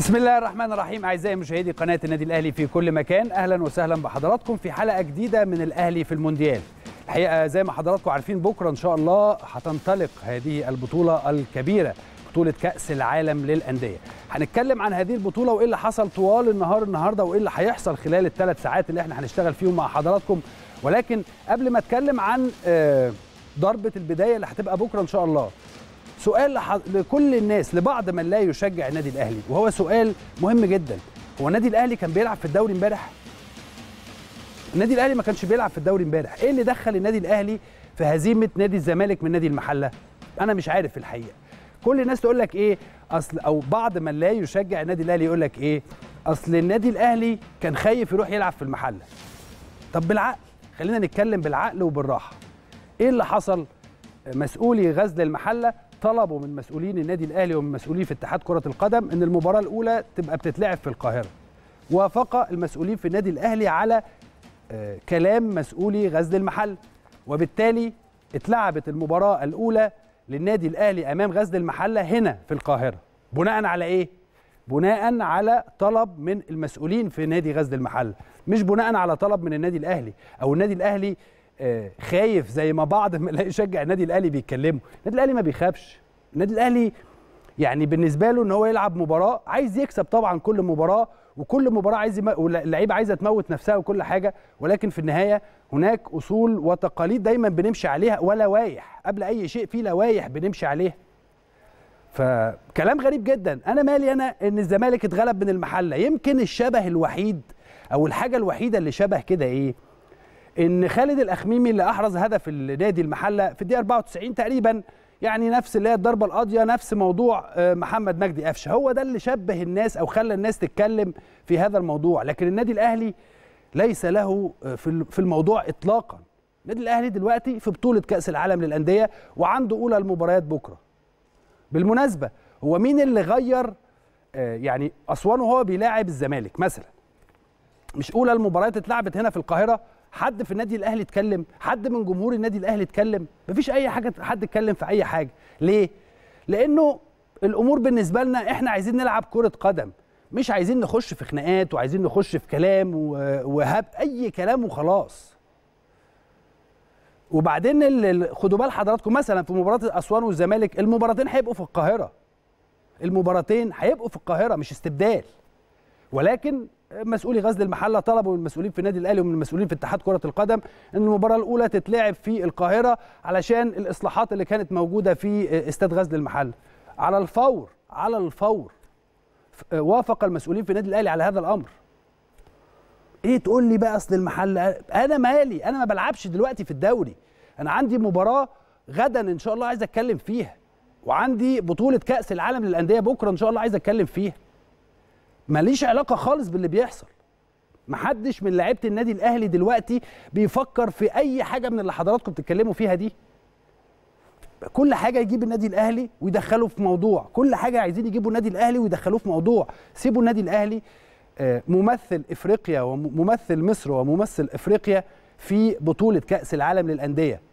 بسم الله الرحمن الرحيم اعزائي مشاهدي قناه النادي الاهلي في كل مكان اهلا وسهلا بحضراتكم في حلقه جديده من الاهلي في المونديال الحقيقه زي ما حضراتكم عارفين بكره ان شاء الله هتنطلق هذه البطوله الكبيره بطوله كاس العالم للانديه هنتكلم عن هذه البطوله وايه اللي حصل طوال النهار النهارده وايه اللي هيحصل خلال الثلاث ساعات اللي احنا هنشتغل فيهم مع حضراتكم ولكن قبل ما اتكلم عن آه، ضربه البدايه اللي هتبقى بكره ان شاء الله سؤال لكل الناس لبعض من لا يشجع النادي الاهلي وهو سؤال مهم جدا هو النادي الاهلي كان بيلعب في الدوري امبارح النادي الاهلي ما كانش بيلعب في الدوري امبارح ايه اللي دخل النادي الاهلي في هزيمه نادي الزمالك من نادي المحله انا مش عارف الحقيقه كل الناس تقول لك ايه اصل او بعض من لا يشجع النادي الاهلي يقول لك ايه اصل النادي الاهلي كان خايف يروح يلعب في المحله طب بالعقل خلينا نتكلم بالعقل وبالراحه ايه اللي حصل مسؤولي غزل المحله طلبوا من مسؤولين النادي الاهلي ومن مسؤولين في اتحاد كره القدم ان المباراه الاولى تبقى بتتلعب في القاهره وافق المسؤولين في النادي الاهلي على آه، كلام مسؤولي غزل المحل وبالتالي اتلعبت المباراه الاولى للنادي الاهلي امام غزل المحله هنا في القاهره بناء على ايه بناء على طلب من المسؤولين في نادي غزل المحله مش بناء على طلب من النادي الاهلي او النادي الاهلي آه، خايف زي ما بعض اللي يشجع النادي الاهلي بيتكلموا النادي الاهلي ما بيخافش النادي الاهلي يعني بالنسبه له ان هو يلعب مباراه عايز يكسب طبعا كل مباراه وكل مباراه عايز اللعيبه عايزه تموت نفسها وكل حاجه ولكن في النهايه هناك اصول وتقاليد دايما بنمشي عليها ولوايح قبل اي شيء في لوايح بنمشي عليها فكلام غريب جدا انا مالي انا ان الزمالك اتغلب من المحله يمكن الشبه الوحيد او الحاجه الوحيده اللي شبه كده ايه ان خالد الاخميمي اللي احرز هدف النادي المحله في الدقيقه 94 تقريبا يعني نفس اللي هي الضربه القاضيه نفس موضوع آه، محمد مجدي قفشه هو ده اللي شبه الناس او خلى الناس تتكلم في هذا الموضوع لكن النادي الاهلي ليس له آه، في الموضوع اطلاقا النادي الاهلي دلوقتي في بطوله كاس العالم للانديه وعنده اولى المباريات بكره بالمناسبه هو مين اللي غير آه، يعني اسوانه هو بيلاعب الزمالك مثلا مش اولى المباريات اتلعبت هنا في القاهره حد في النادي الاهلي اتكلم حد من جمهور النادي الاهلي اتكلم مفيش اي حاجه حد اتكلم في اي حاجه ليه لانه الامور بالنسبه لنا احنا عايزين نلعب كره قدم مش عايزين نخش في خناقات وعايزين نخش في كلام وهب اي كلام وخلاص وبعدين خدوا بال حضراتكم مثلا في مباراه اسوان والزمالك المباراتين هيبقوا في القاهره المباراتين هيبقوا في القاهره مش استبدال ولكن مسؤولي غزل المحله طلبوا من المسؤولين في النادي الاهلي ومن المسؤولين في اتحاد كره القدم ان المباراه الاولى تتلعب في القاهره علشان الاصلاحات اللي كانت موجوده في آه، استاد غزل المحله على الفور على الفور آه، وافق المسؤولين في النادي الاهلي على هذا الامر ايه تقول لي بقى اصل المحله انا مالي انا ما بلعبش دلوقتي في الدوري انا عندي مباراه غدا ان شاء الله عايز اتكلم فيها وعندي بطوله كاس العالم للانديه بكره ان شاء الله عايز اتكلم فيها ماليش علاقه خالص باللي بيحصل محدش من لعيبه النادي الاهلي دلوقتي بيفكر في اي حاجه من اللي حضراتكم بتتكلموا فيها دي كل حاجه يجيب النادي الاهلي ويدخله في موضوع كل حاجه عايزين يجيبوا النادي الاهلي ويدخلوه في موضوع سيبوا النادي الاهلي آه، ممثل افريقيا وممثل مصر وممثل افريقيا في بطوله كاس العالم للانديه